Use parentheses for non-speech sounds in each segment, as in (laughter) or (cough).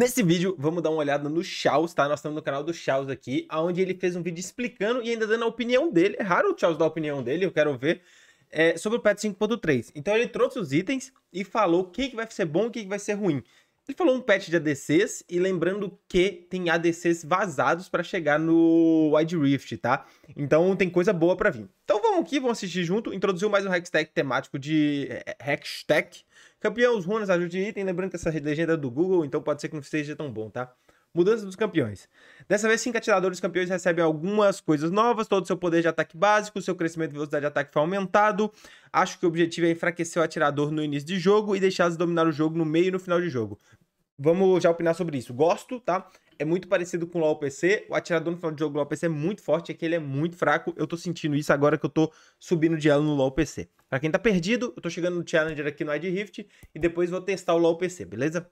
Nesse vídeo, vamos dar uma olhada no Charles, tá? Nós estamos no canal do Charles aqui, onde ele fez um vídeo explicando e ainda dando a opinião dele. É raro o Charles dar a opinião dele, eu quero ver. É, sobre o patch 5.3. Então ele trouxe os itens e falou o que, que vai ser bom e o que, que vai ser ruim. Ele falou um patch de ADCs e lembrando que tem ADCs vazados para chegar no Wide Rift, tá? Então tem coisa boa para vir. Então vamos aqui, vamos assistir junto. Introduziu mais um Hackstack temático de eh, eh, Hackstack. Campeão, os runas ajudam item. Lembrando que essa legenda é do Google, então pode ser que não seja tão bom, tá? Mudança dos campeões. Dessa vez, cinco atiradores campeões recebem algumas coisas novas, todo o seu poder de ataque básico, seu crescimento e velocidade de ataque foi aumentado. Acho que o objetivo é enfraquecer o atirador no início de jogo e deixá-los dominar o jogo no meio e no final de jogo. Vamos já opinar sobre isso. Gosto, tá? É muito parecido com o LoL PC. O atirador no final de jogo do LoL PC é muito forte, é que ele é muito fraco. Eu tô sentindo isso agora que eu tô subindo de elo no LoL PC. Pra quem tá perdido, eu tô chegando no Challenger aqui no ID Rift e depois vou testar o LoL PC, beleza?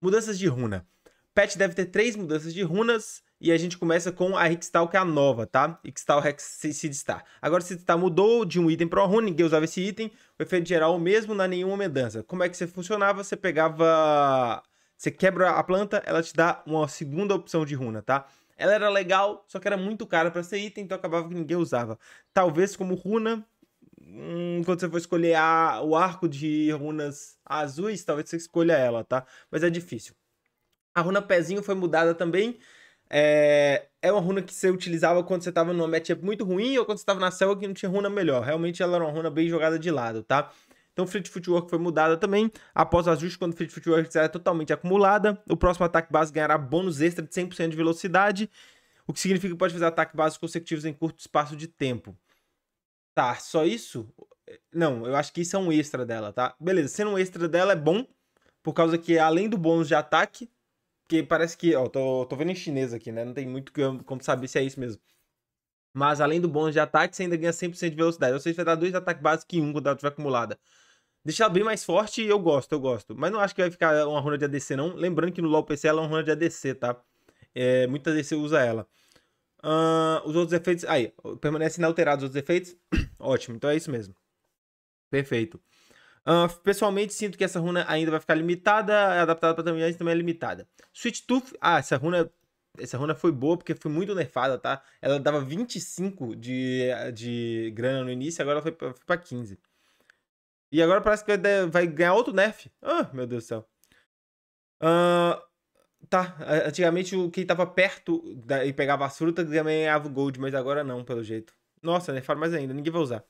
Mudanças de runa patch deve ter três mudanças de runas, e a gente começa com a Rickstall, que é a nova, tá? Rickstall Rex Sidstar. Agora, Sidstar mudou de um item para uma runa, ninguém usava esse item. O efeito geral é o mesmo, não há nenhuma mudança. Como é que você funcionava? Você pegava... Você quebra a planta, ela te dá uma segunda opção de runa, tá? Ela era legal, só que era muito cara para ser item, então acabava que ninguém usava. Talvez como runa, hum, quando você for escolher a, o arco de runas azuis, talvez você escolha ela, tá? Mas é difícil. A runa pezinho foi mudada também. É, é uma runa que você utilizava quando você estava numa matchup muito ruim ou quando você estava na selva que não tinha runa melhor. Realmente ela era uma runa bem jogada de lado, tá? Então, Fleet Footwork foi mudada também. Após o ajuste, quando Fleet Footwork estiver totalmente acumulada, o próximo ataque base ganhará bônus extra de 100% de velocidade, o que significa que pode fazer ataques base consecutivos em curto espaço de tempo. Tá, só isso? Não, eu acho que isso é um extra dela, tá? Beleza, sendo um extra dela é bom, por causa que além do bônus de ataque, porque parece que, ó, tô, tô vendo em chinês aqui, né? Não tem muito como saber se é isso mesmo. Mas além do bônus de ataque, você ainda ganha 100% de velocidade. Ou seja, vai dar dois ataques básicos em um quando ela tiver acumulada. deixa ela bem mais forte, eu gosto, eu gosto. Mas não acho que vai ficar uma runa de ADC, não. Lembrando que no LoL PC ela é uma runa de ADC, tá? É, muita ADC usa ela. Uh, os outros efeitos. Aí, permanecem inalterados os outros efeitos? (clears throat) Ótimo, então é isso mesmo. Perfeito. Uh, pessoalmente, sinto que essa runa ainda vai ficar limitada, é adaptada para também também é limitada. Sweet Tooth, ah, essa runa essa runa foi boa porque foi muito nerfada, tá? Ela dava 25 de, de grana no início, agora foi pra, 15. E agora parece que vai, ganhar outro nerf. Ah, meu Deus do céu. Uh, tá, antigamente quem tava perto e pegava as frutas ganhava gold, mas agora não, pelo jeito. Nossa, nerfaram mais ainda, ninguém vai usar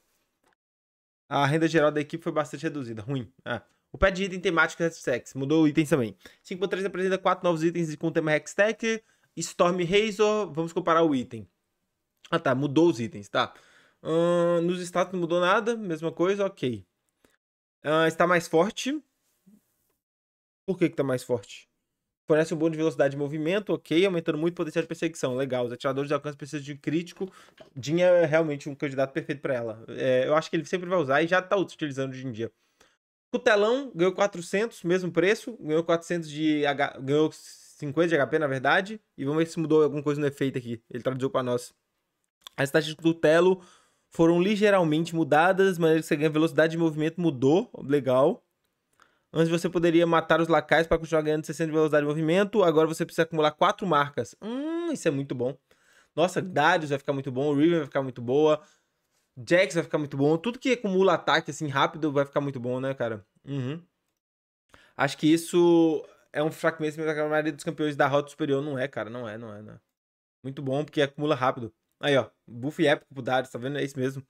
a renda geral da equipe foi bastante reduzida. Ruim. É. O pé de item temático é Hextech mudou itens também. 5.3 apresenta quatro novos itens com o tema Hextech. Storm Razor, vamos comparar o item. Ah tá, mudou os itens, tá. Uh, nos status não mudou nada, mesma coisa, ok. Uh, está mais forte. Por que, que tá mais forte? fornece um bom de velocidade de movimento, ok, aumentando muito o potencial de perseguição. Legal, os atiradores de alcance precisam de crítico. Dinha é realmente um candidato perfeito para ela. É, eu acho que ele sempre vai usar e já tá utilizando hoje em dia. Cutelão ganhou 400, mesmo preço, ganhou 400 de H, ganhou 50 de HP, na verdade, e vamos ver se mudou alguma coisa no efeito aqui. Ele traduziu para nós. As taxas de Cutelo foram ligeiramente mudadas, maneira que você ganha velocidade de movimento mudou, legal. Antes você poderia matar os lacais para continuar ganhando 60 de velocidade de movimento. Agora você precisa acumular quatro marcas. Hum, isso é muito bom. Nossa, Darius vai ficar muito bom, Riven vai ficar muito boa, Jax vai ficar muito bom. Tudo que acumula ataque assim rápido vai ficar muito bom, né, cara? Uhum. Acho que isso é um mesmo da maioria dos campeões da rota superior. Não é, cara. Não é, não é, não é. Muito bom, porque acumula rápido. Aí, ó. Buff épico pro Darius, tá vendo? É isso mesmo.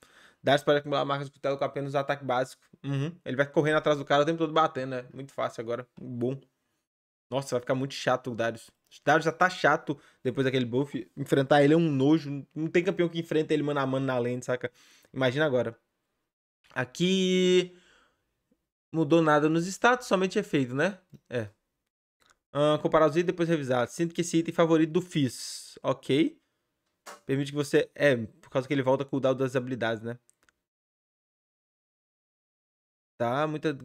Darius pode acumular marcas de cutelo com apenas um ataque básico. Uhum. Ele vai correndo atrás do cara o tempo todo batendo, né? Muito fácil agora. Bom. Nossa, vai ficar muito chato o Darius. O Darius já tá chato depois daquele buff. Enfrentar ele é um nojo. Não tem campeão que enfrenta ele mano a mano na lane, saca? Imagina agora. Aqui. Mudou nada nos status, somente efeito, né? É. Uh, comparar os itens e depois revisar. Sinto que esse item favorito do Fizz. Ok. Permite que você. É, por causa que ele volta com o cooldown das habilidades, né? Tá, muita.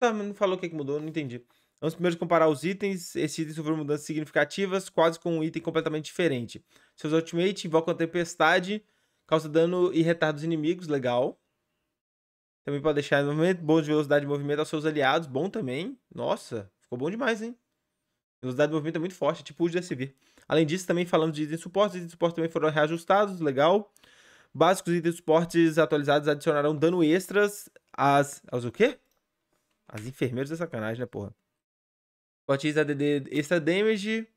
Tá, mas não falou o que, que mudou, não entendi. Vamos primeiro comparar os itens. Esse item sofreu mudanças significativas, quase com um item completamente diferente. Seus ultimate invocam a tempestade, causa dano e retarda os inimigos, legal. Também pode deixar movimento, bom de velocidade de movimento aos seus aliados, bom também. Nossa, ficou bom demais, hein? Velocidade de movimento é muito forte, tipo o de SV. Além disso, também falamos de itens de suporte, itens de suporte também foram reajustados, legal. Básicos itens de suportes atualizados adicionarão dano extras as. As o quê? As enfermeiras é sacanagem, né, porra? Fortiza ADD extra damage.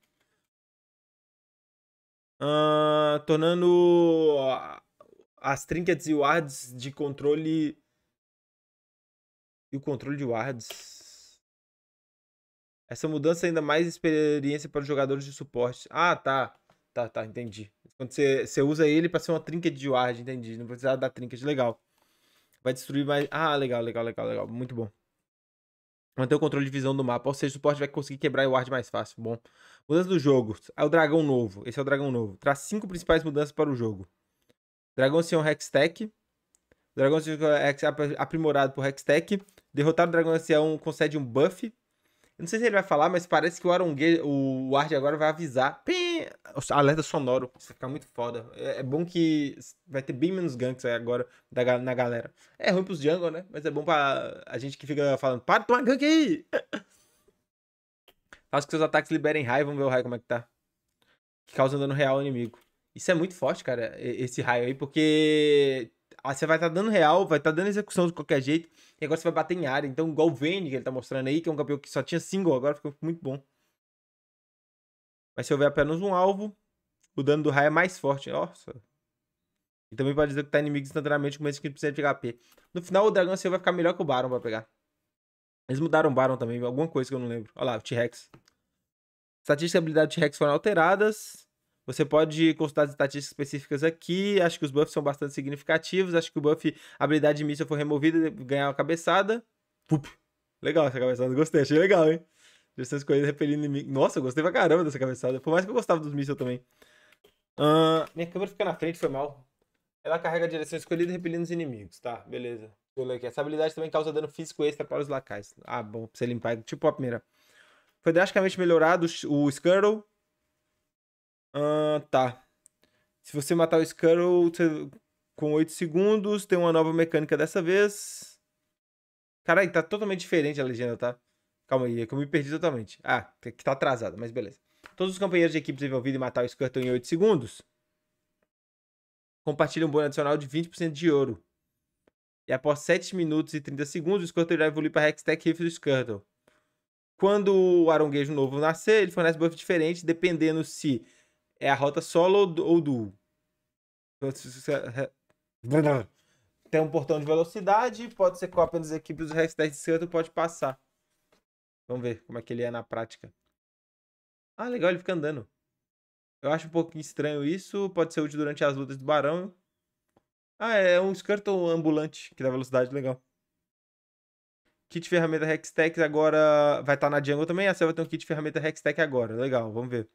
Uh, tornando as trinkets e wards de controle. E o controle de wards. Essa mudança é ainda mais experiência para os jogadores de suporte. Ah, tá. Tá, tá, entendi. Quando você, você usa ele para ser uma trinket de ward, entendi. Não precisa dar trinket, legal. Vai destruir mais. Ah, legal, legal, legal, legal. Muito bom. Manter o controle de visão do mapa. Ou seja, o suporte vai conseguir quebrar o ward mais fácil. Bom. Mudança do jogo. É o dragão novo. Esse é o dragão novo. Traz cinco principais mudanças para o jogo. Dragão Sion Hextech. Dragão Sion aprimorado por Hextech. Derrotar o Dragão Ancião concede um buff eu não sei se ele vai falar, mas parece que o Arongue, o Ward agora vai avisar. Pim! Alerta sonoro. Isso vai ficar muito foda. É, é, bom que vai ter bem menos ganks aí agora da, na galera. É ruim pros jungle, né? Mas é bom pra a gente que fica falando, para de tomar gank aí! (laughs) Faça que seus ataques liberem raio, vamos ver o raio como é que tá. Que causa dano real ao inimigo. Isso é muito forte, cara, esse raio aí, porque Aí ah, você vai estar tá dando real, vai estar tá dando execução de qualquer jeito. E agora você vai bater em área. Então, igual o Vane, que ele tá mostrando aí, que é um campeão que só tinha single, agora ficou muito bom. Mas se houver apenas um alvo, o dano do raio é mais forte. Nossa. E também pode executar inimigos instantaneamente com menos 15% de HP. No final, o dragão seu vai ficar melhor que o Baron pra pegar. Eles mudaram o Baron também, alguma coisa que eu não lembro. Olha lá, o T-Rex. Estatística e habilidade do T-Rex foram alteradas. Você pode consultar as estatísticas específicas aqui. Acho que os buffs são bastante significativos. Acho que o buff habilidade de míssil foi removida, ganhar uma cabeçada. Pup. Legal essa cabeçada, gostei, achei legal, hein? Gestão escolhida repelindo inimigo. Nossa, eu gostei pra caramba dessa cabeçada. Por mais que eu gostava dos mísseis também. Uh, minha câmera fica na frente, foi mal. Ela carrega a direção escolhida repelindo os inimigos, tá? Beleza. aqui. Essa habilidade também causa dano físico extra para os lacais. Ah, bom, pra você limpar. Tipo a primeira. Foi drasticamente melhorado o Skirtle ah, tá. Se você matar o Scuttle com 8 segundos, tem uma nova mecânica dessa vez. Caralho, tá totalmente diferente a legenda, tá? Calma aí, é que eu me perdi totalmente. Ah, que tá atrasado mas beleza. Todos os companheiros de equipe envolvidos em matar o Squirtle em 8 segundos compartilham um bônus adicional de 20% de ouro. E após 7 minutos e 30 segundos, o Squirtle irá evoluir para Hextech Rift do Squirtle. Quando o aronguejo novo nascer, ele fornece buff diferente, dependendo se é a rota solo ou duo. Então, é, tem um portão de velocidade, pode ser com apenas equipes, o HexTech. de canto pode passar. Vamos ver como é que ele é na prática. Ah, legal, ele fica andando. Eu acho um pouco estranho isso, pode ser útil durante as lutas do barão. Ah, é, é um Skirtle ambulante, que dá velocidade legal. Kit ferramenta Hextech agora vai estar tá na Jungle também. A Selva tem um kit ferramenta Hextech agora. Legal, vamos ver.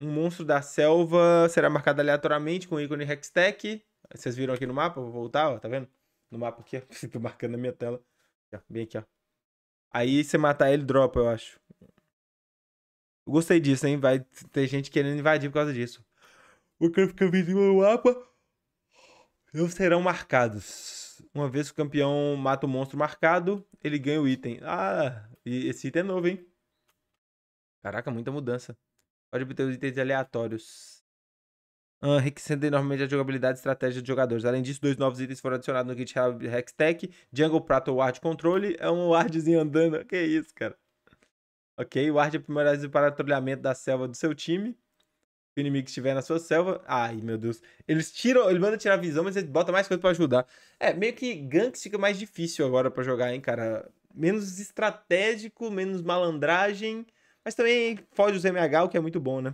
Um monstro da selva será marcado aleatoriamente com o ícone Hextech. Vocês viram aqui no mapa? Vou voltar, ó, tá vendo? No mapa aqui, ó. (laughs) marcando na minha tela. Aqui, ó, bem aqui, ó. Aí você matar ele, dropa, eu acho. Eu gostei disso, hein? Vai ter gente querendo invadir por causa disso. O que fica visível no mapa Eles serão marcados. Uma vez que o campeão mata o monstro marcado, ele ganha o item. Ah, e esse item é novo, hein? Caraca, muita mudança. Pode obter os itens aleatórios. Uh, enriquecendo enormemente a jogabilidade e estratégia dos jogadores. Além disso, dois novos itens foram adicionados no GitHub Hextech. Jungle Prato Ward Controle. É um wardzinho andando. Que isso, cara. Ok, ward é primordial para patrulhamento da selva do seu time. Se o inimigo estiver na sua selva... Ai, meu Deus. Eles tiram... Ele manda tirar a visão, mas eles botam mais coisa para ajudar. É, meio que ganks fica mais difícil agora para jogar, hein, cara. Menos estratégico, menos malandragem mas também foge os MH, o que é muito bom, né?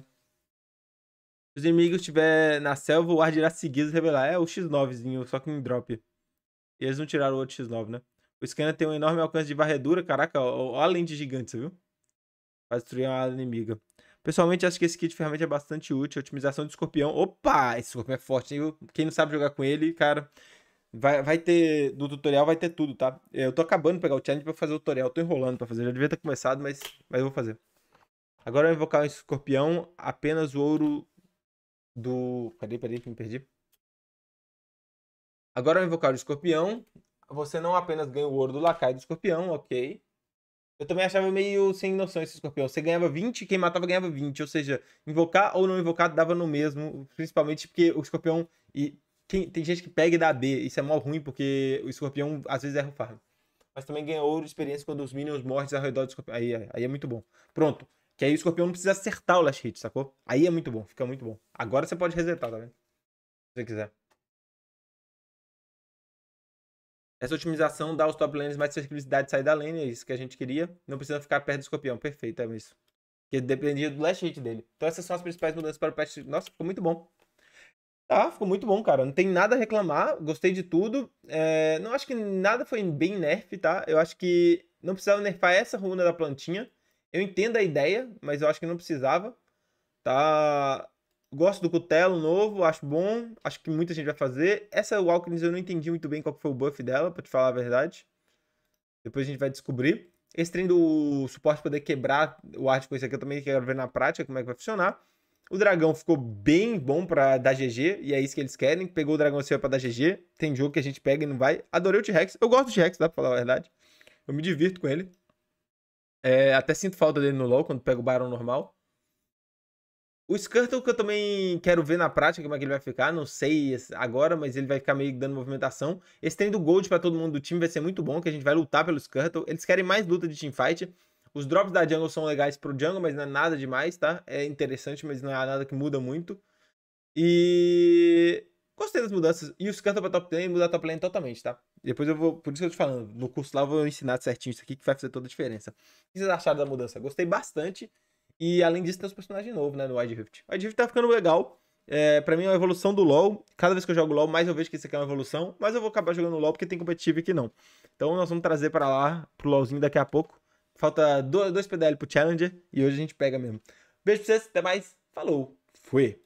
Se os inimigos estiverem na selva, o ar irá seguir revelar. É o X9zinho, só que em drop. E eles não tiraram o outro X9, né? O scanner tem um enorme alcance de varredura. Caraca, olha a lente gigante, você viu? Pra destruir uma área inimiga. Pessoalmente, acho que esse kit de ferramenta é bastante útil. Otimização de escorpião. Opa! Esse escorpião é forte, hein? Quem não sabe jogar com ele, cara... Vai, vai ter... No tutorial vai ter tudo, tá? Eu tô acabando de pegar o challenge pra fazer o tutorial. tô enrolando pra fazer. já devia ter começado, mas, mas eu vou fazer. Agora eu invocar o escorpião, apenas o ouro do... Cadê, cadê, que me perdi. Agora ao invocar o escorpião, você não apenas ganha o ouro do lacaio do escorpião, ok. Eu também achava meio sem noção esse escorpião. Você ganhava 20 quem matava ganhava 20. Ou seja, invocar ou não invocar dava no mesmo. Principalmente porque o escorpião... E quem, tem gente que pega e dá B. Isso é mó ruim porque o escorpião às vezes erra o farm. Mas também ganha ouro de experiência quando os minions morrem ao redor do escorpião. Aí, aí é muito bom. Pronto. Que aí o escorpião não precisa acertar o last hit, sacou? Aí é muito bom, fica muito bom. Agora você pode resetar, tá vendo? Se você quiser. Essa otimização dá aos top lanes mais flexibilidade de sair da lane, é isso que a gente queria. Não precisa ficar perto do escorpião, perfeito, é isso. Que dependia do last hit dele. Então essas são as principais mudanças para o patch. Nossa, ficou muito bom. Tá, ficou muito bom, cara. Não tem nada a reclamar, gostei de tudo. É... não acho que nada foi bem nerf, tá? Eu acho que não precisava nerfar essa runa da plantinha. Eu entendo a ideia, mas eu acho que não precisava. Tá? Gosto do cutelo novo, acho bom, acho que muita gente vai fazer. Essa Walkins eu não entendi muito bem qual foi o buff dela, pra te falar a verdade. Depois a gente vai descobrir. Esse trem do suporte poder quebrar o arte com isso aqui eu também quero ver na prática como é que vai funcionar. O dragão ficou bem bom para dar GG, e é isso que eles querem. Pegou o dragão seu para dar GG. Tem jogo que a gente pega e não vai. Adorei o T-Rex. Eu gosto do T-Rex, dá pra falar a verdade. Eu me divirto com ele. É, até sinto falta dele no LoL quando pego o Barão normal. O Skirtle que eu também quero ver na prática como é que ele vai ficar, não sei agora, mas ele vai ficar meio dando movimentação. Esse treino do Gold para todo mundo do time vai ser muito bom, que a gente vai lutar pelo Skirtle. Eles querem mais luta de teamfight. Os drops da jungle são legais pro jungle, mas não é nada demais, tá? É interessante, mas não é nada que muda muito. E Gostei das mudanças. E os cantam pra top lane, mudar a top lane totalmente, tá? Depois eu vou. Por isso que eu tô falando. No curso lá eu vou ensinar certinho isso aqui que vai fazer toda a diferença. O que vocês acharam da mudança? Gostei bastante. E além disso, tem os personagens novos, né? No Wide Rift. O Wide Rift tá ficando legal. É, pra mim é uma evolução do LoL. Cada vez que eu jogo LoL, mais eu vejo que isso aqui é uma evolução. Mas eu vou acabar jogando LoL porque tem competitivo aqui não. Então nós vamos trazer para lá, pro LoLzinho daqui a pouco. Falta dois PDL pro Challenger. E hoje a gente pega mesmo. Beijo pra vocês, até mais. Falou. Fui.